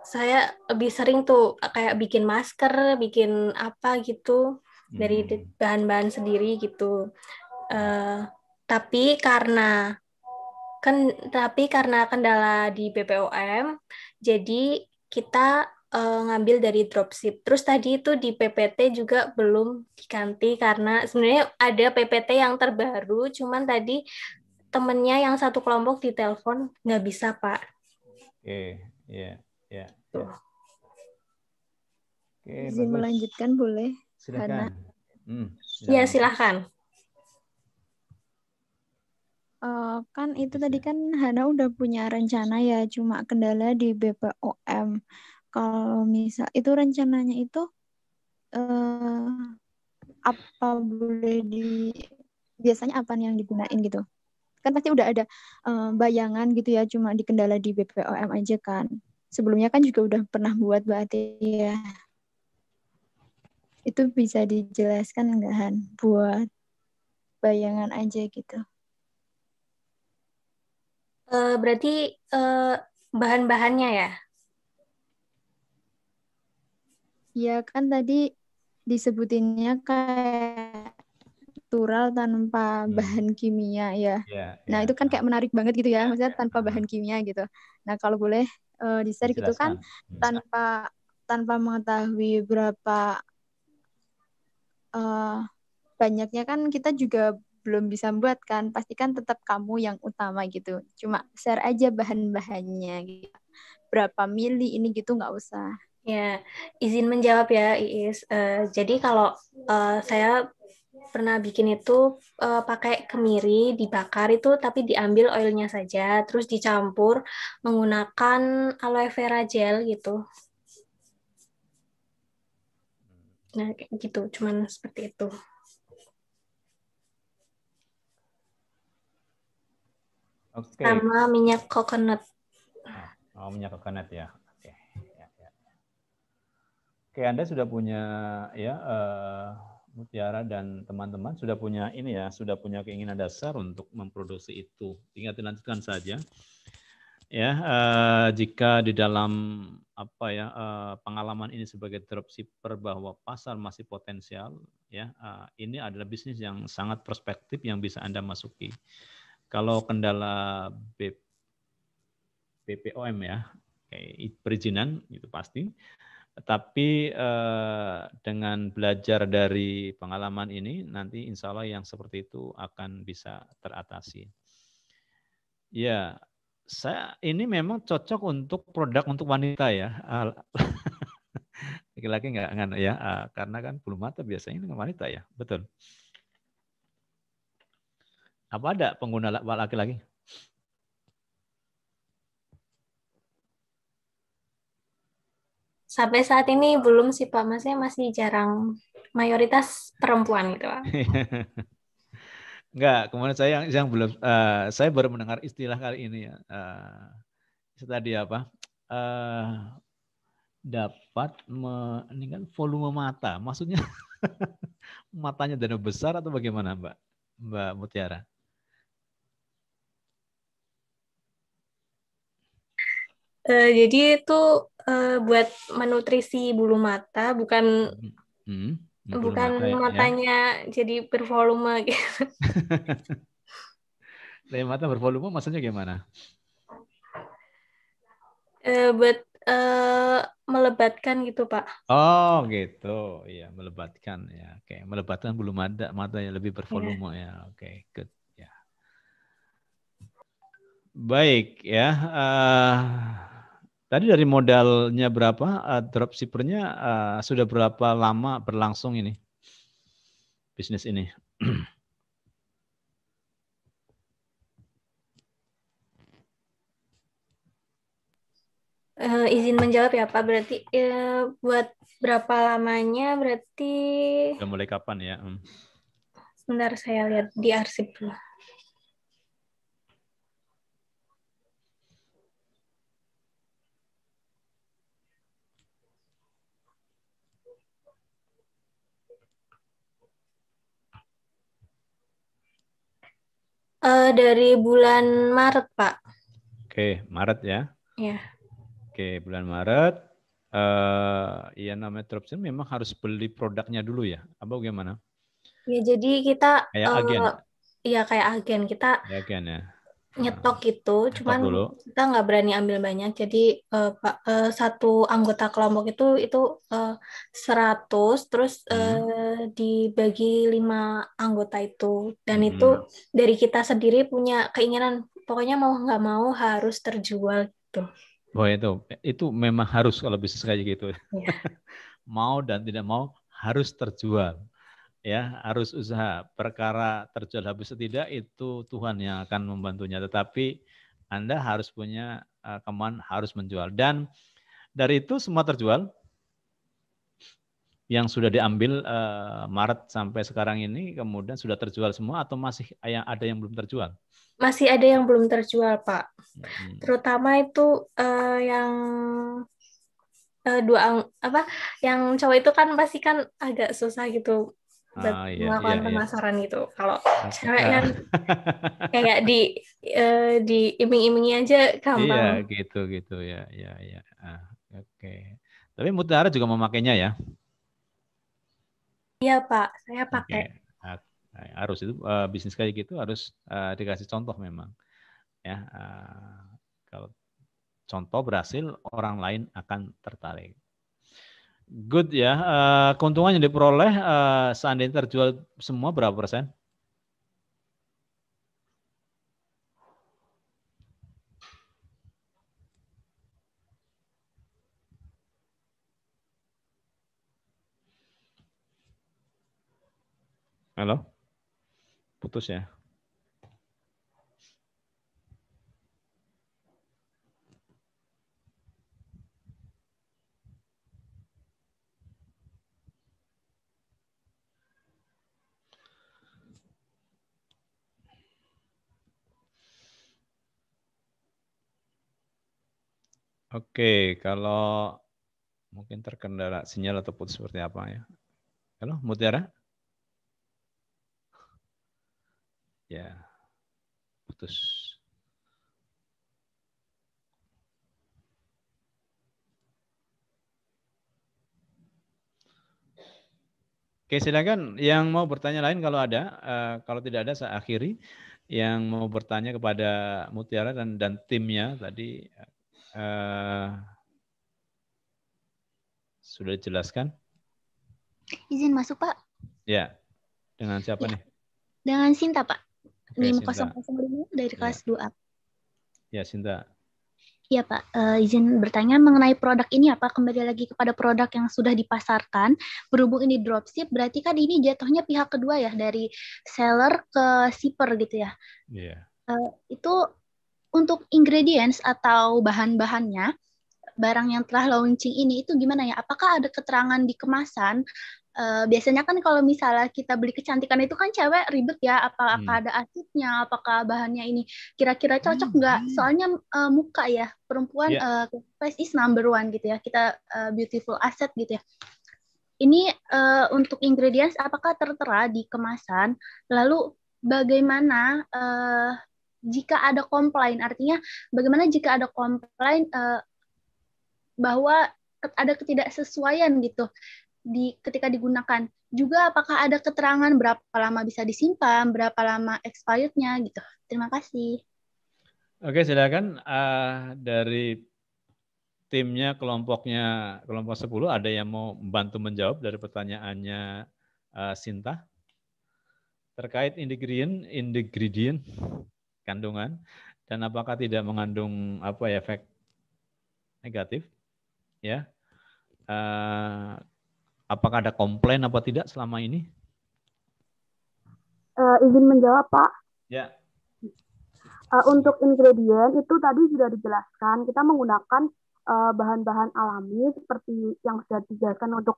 saya lebih sering tuh kayak bikin masker, bikin apa gitu dari hmm. bahan-bahan sendiri gitu. Uh, tapi karena kan tapi karena kendala di BPOM, jadi kita uh, ngambil dari dropship. Terus tadi itu di PPT juga belum diganti karena sebenarnya ada PPT yang terbaru, cuman tadi temennya yang satu kelompok di telepon nggak bisa pak. Oke, ya, ya. Oke, Izin melanjutkan boleh? Silakan. Ya, Hmm, iya, silakan. Ya silakan uh, kan itu tadi ya? kan Hana udah punya rencana ya, cuma kendala di BPOM. Kalau misal itu rencananya itu uh, apa boleh di biasanya apa yang digunain gitu? Kan pasti udah ada uh, bayangan gitu ya, cuma di kendala di BPOM aja kan. Sebelumnya kan juga udah pernah buat berarti ya. Itu bisa dijelaskan enggak Han buat bayangan aja gitu. Eh, berarti uh, bahan-bahannya ya? Ya kan tadi disebutinnya kayak natural tanpa hmm. bahan kimia ya. Yeah, iya, nah yeah. itu kan kayak menarik banget gitu ya, iya, maksudnya iya, tanpa bahan kimia gitu. Nah kalau boleh uh, eh, di share gitu kan hmm. tanpa tanpa mengetahui berapa uh, banyaknya kan kita juga belum bisa buat kan pastikan tetap kamu yang utama gitu cuma share aja bahan-bahannya gitu. berapa mili ini gitu nggak usah ya izin menjawab ya Iis uh, jadi kalau uh, saya pernah bikin itu uh, pakai kemiri dibakar itu tapi diambil oilnya saja terus dicampur menggunakan aloe vera gel gitu Nah, gitu, cuman seperti itu. Okay. Sama minyak coconut. Ah, oh, minyak coconut ya. Oke. Okay. Ya, ya. Oke, Anda sudah punya ya uh, Mutiara dan teman-teman sudah punya ini ya, sudah punya keinginan dasar untuk memproduksi itu. Tinggal dilanjutkan saja. Ya, uh, jika di dalam apa ya uh, pengalaman ini sebagai dropshipper bahwa pasar masih potensial, ya uh, ini adalah bisnis yang sangat perspektif yang bisa anda masuki. Kalau kendala B, BPOM ya, kayak perizinan itu pasti. Tapi eh, dengan belajar dari pengalaman ini, nanti insya Allah yang seperti itu akan bisa teratasi. Ya, saya ini memang cocok untuk produk untuk wanita ya. Laki-laki nggak ya, eh, karena kan belum mata biasanya dengan wanita ya, betul. Apa ada pengguna laki-laki? Sampai saat ini belum sih Pak, maksudnya masih jarang mayoritas perempuan gitu Pak. Enggak, kemarin saya yang, yang belum, uh, saya baru mendengar istilah kali ini ya. Uh, tadi apa? Uh, dapat meningkat volume mata. Maksudnya matanya dana besar atau bagaimana Mbak? Mbak Mutiara? Eh, jadi itu uh, buat menutrisi bulu mata, bukan hmm, hmm, hmm bukan mata, ya. matanya ya. jadi bervolume. Gitu. Dari mata bervolume maksudnya gimana? Uh, buat uh, melebatkan gitu pak. Oh gitu, ya melebatkan ya. Oke, okay. melebatkan bulu mata mata yang lebih bervolume yeah. ya. Oke, okay. good. Ya. Baik ya. Uh, Tadi dari modalnya berapa uh, dropshippernya uh, sudah berapa lama berlangsung ini bisnis ini? Uh, izin menjawab ya Pak, berarti uh, buat berapa lamanya berarti? Sudah mulai kapan ya? Hmm. Sebentar saya lihat di arsip dulu. Uh, dari bulan Maret, Pak. Oke, Maret ya. Iya. Oke, bulan Maret. Uh, ya namanya dropship memang harus beli produknya dulu ya. Apa bagaimana? Ya, jadi kita kayak uh, agen. Iya, kayak agen kita. agen ya nyetok gitu, cuman dulu. kita nggak berani ambil banyak. Jadi uh, pak uh, satu anggota kelompok itu itu uh, terus hmm. uh, dibagi lima anggota itu dan hmm. itu dari kita sendiri punya keinginan pokoknya mau nggak mau harus terjual gitu. Oh itu itu memang harus kalau bisnis kayak gitu. Ya. mau dan tidak mau harus terjual ya harus usaha perkara terjual habis atau tidak itu Tuhan yang akan membantunya tetapi Anda harus punya uh, harus menjual dan dari itu semua terjual yang sudah diambil eh, Maret sampai sekarang ini kemudian sudah terjual semua atau masih ada yang belum terjual? Masih ada yang belum terjual Pak, hmm. terutama itu uh, yang dua apa yang cowok itu kan pasti kan agak susah gitu ah, iya, iya melakukan iya, pemasaran iya. gitu. Kalau cewek kan kayak di uh, eh, di iming-imingi aja gampang. Iya gitu gitu ya ya ya. Ah, Oke. Okay. Tapi Mutiara juga memakainya ya? Iya Pak, saya pakai. Okay. Eh, harus itu uh, bisnis kayak gitu harus uh, dikasih contoh memang. Ya uh, kalau contoh berhasil orang lain akan tertarik. Good ya. Uh, keuntungan yang diperoleh uh, seandainya terjual semua berapa persen? Halo? Putus ya? Oke, kalau mungkin terkendala sinyal ataupun seperti apa ya. Halo, Mutiara? Ya, putus. Oke, silakan yang mau bertanya lain kalau ada, uh, kalau tidak ada saya akhiri. Yang mau bertanya kepada Mutiara dan dan timnya tadi Eh, sudah dijelaskan? Izin masuk Pak. Ya, dengan siapa ya. nih? Dengan Sinta Pak. Okay, 5005 dari ya. kelas ya. 2A. Ya, Sinta. Iya Pak, uh, izin bertanya mengenai produk ini apa? Kembali lagi kepada produk yang sudah dipasarkan, berhubung ini dropship, berarti kan ini jatuhnya pihak kedua ya, dari seller ke shipper gitu ya? Iya. Uh, itu untuk ingredients atau bahan-bahannya, barang yang telah launching ini itu gimana ya? Apakah ada keterangan di kemasan? Uh, biasanya kan kalau misalnya kita beli kecantikan itu kan cewek ribet ya, apa apa hmm. ada asidnya, apakah bahannya ini kira-kira cocok hmm. nggak? Hmm. Soalnya uh, muka ya perempuan yeah. uh, face is number one gitu ya, kita uh, beautiful asset gitu ya. Ini uh, untuk ingredients apakah tertera di kemasan? Lalu bagaimana uh, jika ada komplain artinya bagaimana jika ada komplain uh, bahwa ada ketidaksesuaian gitu di ketika digunakan juga apakah ada keterangan berapa lama bisa disimpan berapa lama expirednya gitu terima kasih oke silakan uh, dari timnya kelompoknya kelompok 10 ada yang mau membantu menjawab dari pertanyaannya uh, Sinta terkait ingredient ingredient kandungan dan apakah tidak mengandung apa ya efek negatif ya uh, apakah ada komplain apa tidak selama ini uh, izin menjawab pak ya uh, untuk ingredient itu tadi sudah dijelaskan kita menggunakan bahan bahan-bahan alami seperti yang sudah dijelaskan untuk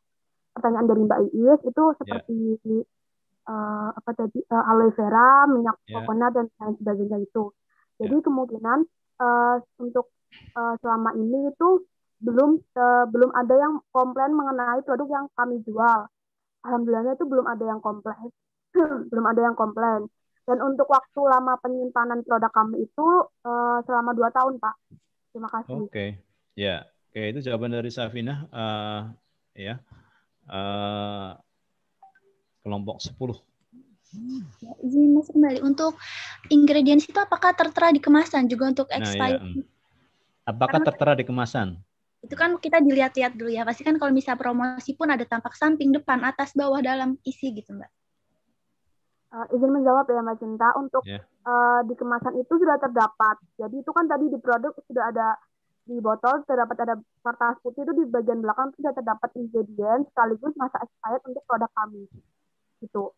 pertanyaan dari Mbak Iis itu ya. seperti yeah uh, apa tadi uh, aloe vera, minyak yeah. dan lain sebagainya itu. Jadi yeah. kemungkinan uh, untuk uh, selama ini itu belum uh, belum ada yang komplain mengenai produk yang kami jual. Alhamdulillahnya itu belum ada yang komplain, belum ada yang komplain. Dan untuk waktu lama penyimpanan produk kami itu uh, selama dua tahun, Pak. Terima kasih. Oke, okay. ya, yeah. oke okay, itu jawaban dari Safina. Uh, ya, yeah kelompok 10. izin iya, Mas kembali untuk ingredients itu apakah tertera di kemasan juga untuk expired? Nah, iya. Mm. Apakah Karena tertera di kemasan? Itu kan kita dilihat-lihat dulu ya. Pasti kan kalau misal promosi pun ada tampak samping, depan, atas, bawah, dalam, isi gitu Mbak. Uh, izin menjawab ya Mbak Cinta, untuk yeah. Iya. uh, di kemasan itu sudah terdapat. Jadi itu kan tadi di produk sudah ada di botol terdapat ada kertas putih itu di bagian belakang sudah terdapat ingredient sekaligus masa expired untuk produk kami gitu.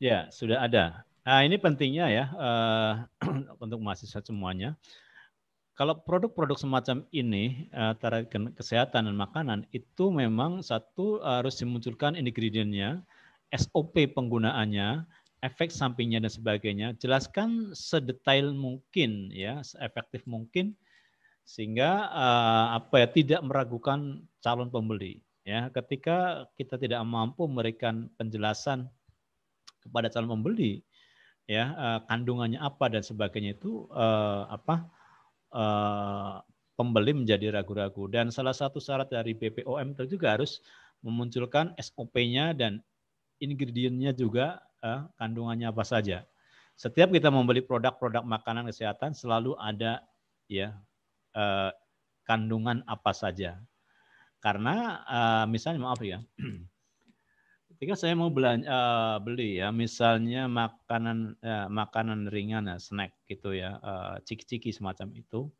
Ya, sudah ada. Nah, ini pentingnya ya uh, untuk mahasiswa semuanya. Kalau produk-produk semacam ini antara eh, terkait kesehatan dan makanan itu memang satu uh, harus dimunculkan ingredientnya, SOP penggunaannya, efek sampingnya dan sebagainya. Jelaskan sedetail mungkin ya, seefektif mungkin sehingga uh, apa ya tidak meragukan calon pembeli. Ya, ketika kita tidak mampu memberikan penjelasan kepada calon pembeli, ya eh, kandungannya apa dan sebagainya itu eh, apa eh, pembeli menjadi ragu-ragu dan salah satu syarat dari BPOM itu juga harus memunculkan SOP-nya dan ingredientnya juga kandungannya apa saja. Setiap kita membeli produk-produk makanan kesehatan selalu ada ya kandungan apa saja karena uh, misalnya maaf ya, ketika saya mau belanja, uh, beli ya, misalnya makanan uh, makanan ringan ya, snack gitu ya, uh, ciki-ciki semacam itu.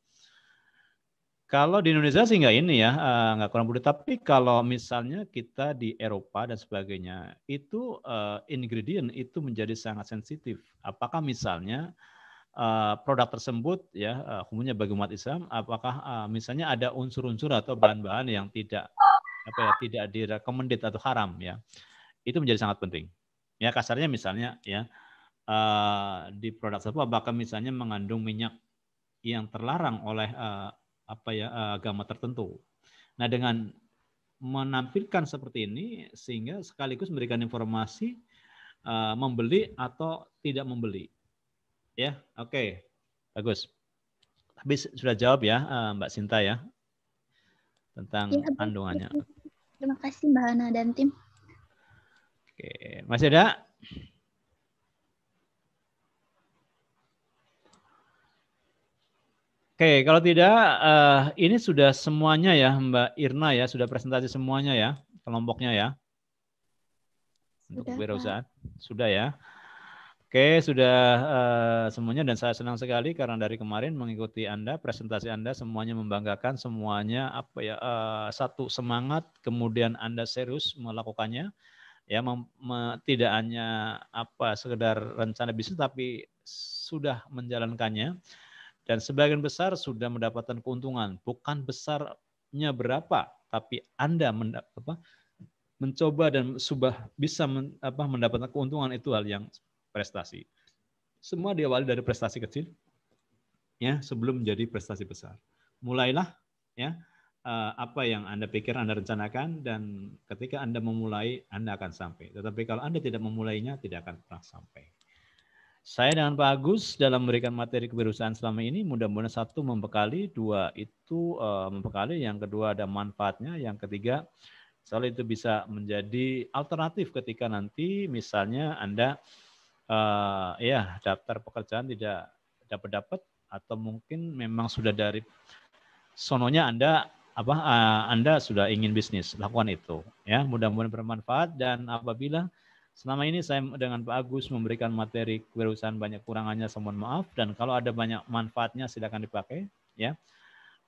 Kalau di Indonesia sih nggak ini ya, uh, nggak kurang budi Tapi kalau misalnya kita di Eropa dan sebagainya, itu uh, ingredient itu menjadi sangat sensitif. Apakah misalnya Eh, produk tersebut ya eh, umumnya bagi umat Islam apakah eh, misalnya ada unsur-unsur atau bahan-bahan yang tidak apa ya tidak direkomendit atau haram ya itu menjadi sangat penting ya kasarnya misalnya ya di produk tersebut apakah misalnya mengandung minyak yang terlarang oleh apa ya agama tertentu nah dengan menampilkan seperti ini sehingga sekaligus memberikan informasi membeli atau tidak membeli Ya, oke. Okay. Bagus. Tapi sudah jawab ya eh, Mbak Sinta ya tentang ya, kandungannya. Terima kasih Mbak Hana dan tim. Oke, masih ada? Oke, kalau tidak uh, ini sudah semuanya ya Mbak Irna ya, sudah presentasi semuanya ya, kelompoknya ya. Untuk kewirausahaan. Sudah ya. Oke, sudah uh, semuanya dan saya senang sekali karena dari kemarin mengikuti Anda, presentasi Anda semuanya membanggakan, semuanya apa ya uh, satu semangat, kemudian Anda serius melakukannya. Ya, mem, me, tidak hanya apa sekedar rencana bisnis tapi sudah menjalankannya dan sebagian besar sudah mendapatkan keuntungan, bukan besarnya berapa, tapi Anda mendapat apa mencoba dan sudah bisa men, apa mendapatkan keuntungan itu hal yang prestasi. Semua diawali dari prestasi kecil, ya sebelum menjadi prestasi besar. Mulailah ya eh, apa yang Anda pikir Anda rencanakan dan ketika Anda memulai Anda akan sampai. Tetapi kalau Anda tidak memulainya tidak akan pernah sampai. Saya dengan Pak Agus dalam memberikan materi kewirausahaan selama ini mudah-mudahan satu membekali, dua itu uh, membekali, yang kedua ada manfaatnya, yang ketiga soal itu bisa menjadi alternatif ketika nanti misalnya Anda uh, ya daftar pekerjaan tidak dapat dapat atau mungkin memang sudah dari sononya Anda apa uh, Anda sudah ingin bisnis lakukan itu ya mudah-mudahan bermanfaat dan apabila selama ini saya dengan Pak Agus memberikan materi kewirausahaan banyak kurangannya semuanya maaf dan kalau ada banyak manfaatnya silakan dipakai ya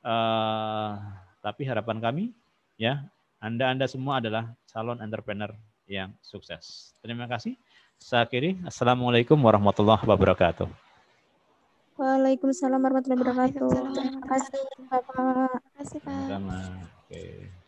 uh, tapi harapan kami ya Anda Anda semua adalah calon entrepreneur yang sukses terima kasih saya akhiri. Assalamualaikum warahmatullahi wabarakatuh. Waalaikumsalam warahmatullahi wabarakatuh. Terima kasih Bapak. Terima kasih Pak. Terima kasih, Pak.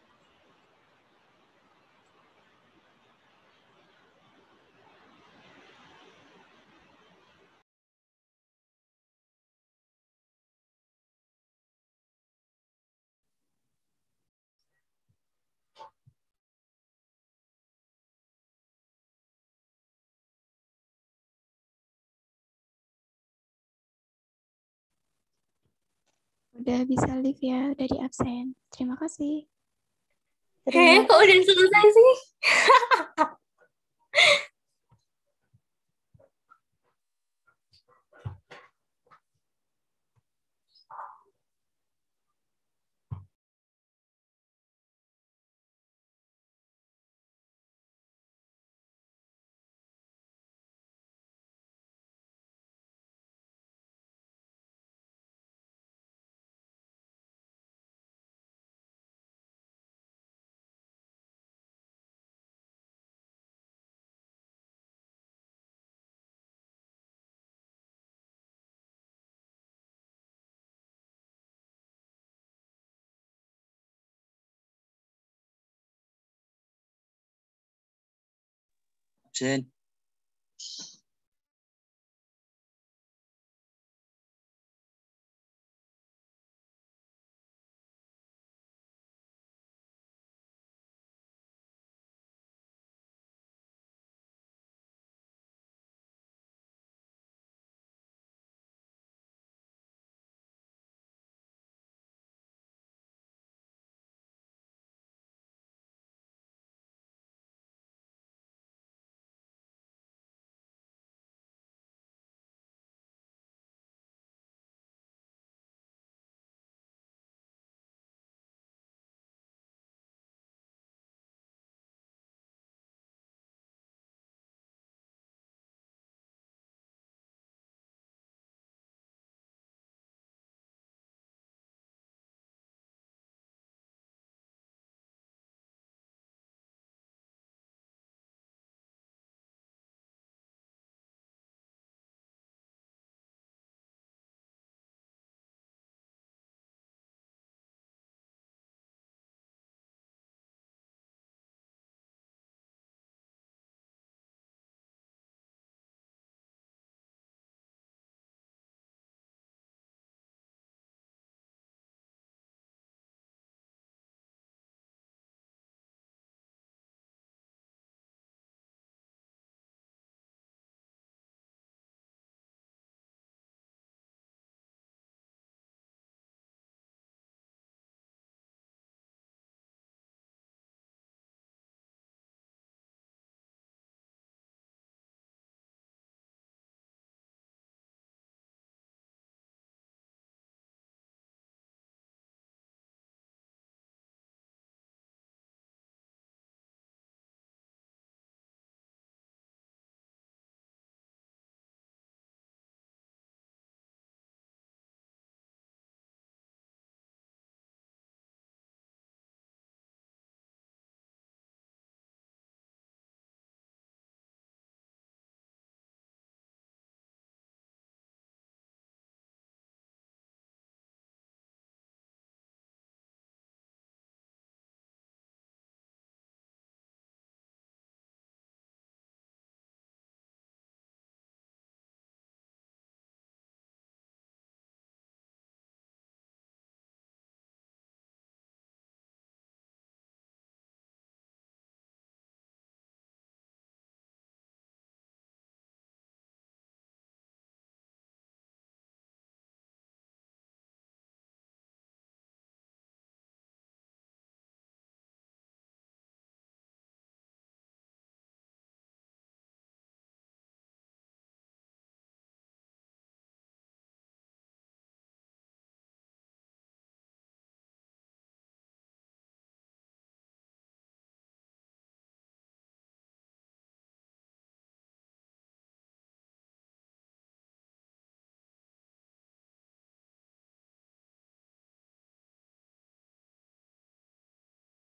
udah bisa live ya, udah di absen. Terima kasih. Terima Hei, kok udah selesai sih? 真。